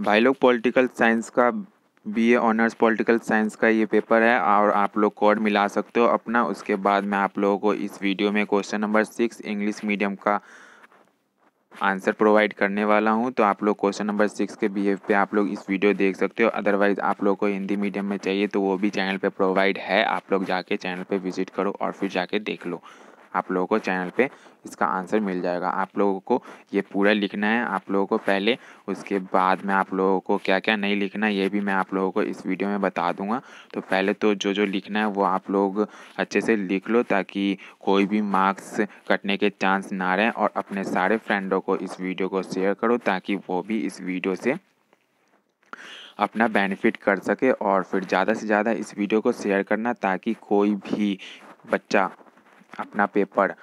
भाई लोग political science का बीए ऑनर्स पॉलिटिकल साइंस का ये पेपर है और आप लोग कोड मिला सकते हो अपना उसके बाद मैं आप लोगों को इस वीडियो में question number six English medium का आंसर प्रोवाइड करने वाला हूँ तो आप लोग क्वेश्चन नंबर सिक्स के बी पे आप लोग इस वीडियो देख सकते हो अदरवाइज़ आप लोग को हिंदी मीडियम में चाहिए तो वो भी चैनल पे प्रोवाइड है आप लोग जाके चैनल पे विजिट करो और फिर जाके देख लो आप लोगों को चैनल पे इसका आंसर मिल जाएगा आप लोगों को ये पूरा लिखना है आप लोगों को पहले उसके बाद में आप लोगों को क्या क्या नहीं लिखना है ये भी मैं आप लोगों को इस वीडियो में बता दूंगा तो पहले तो जो जो लिखना है वो आप लोग अच्छे से लिख लो ताकि कोई भी मार्क्स कटने के चांस ना रहें और अपने सारे फ्रेंडों को इस वीडियो को शेयर करो ताकि वो भी इस वीडियो से अपना बेनिफिट कर सके और फिर ज़्यादा से ज़्यादा इस वीडियो को शेयर करना ताकि कोई भी बच्चा अपना पेपर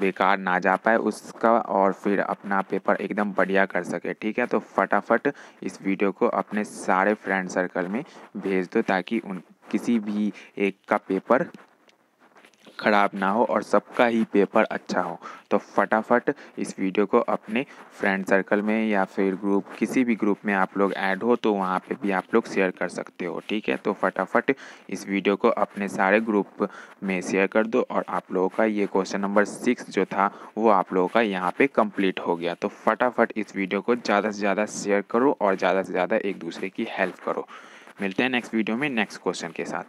बेकार ना जा पाए उसका और फिर अपना पेपर एकदम बढ़िया कर सके ठीक है तो फटाफट इस वीडियो को अपने सारे फ्रेंड सर्कल में भेज दो ताकि उन किसी भी एक का पेपर ख़राब ना हो और सबका ही पेपर अच्छा हो तो फटाफट इस वीडियो को अपने फ्रेंड सर्कल में या फिर ग्रुप किसी भी ग्रुप में आप लोग ऐड हो तो वहाँ पे भी आप लोग शेयर कर सकते हो ठीक है तो फटाफट इस वीडियो को अपने सारे ग्रुप में शेयर कर दो और आप लोगों का ये क्वेश्चन नंबर सिक्स जो था वो आप लोगों का यहाँ पर कम्प्लीट हो गया तो फटाफट इस वीडियो को ज़्यादा से ज़्यादा शेयर करो और ज़्यादा से ज़्यादा एक दूसरे की हेल्प करो मिलते हैं नेक्स्ट वीडियो में नेक्स्ट क्वेश्चन के साथ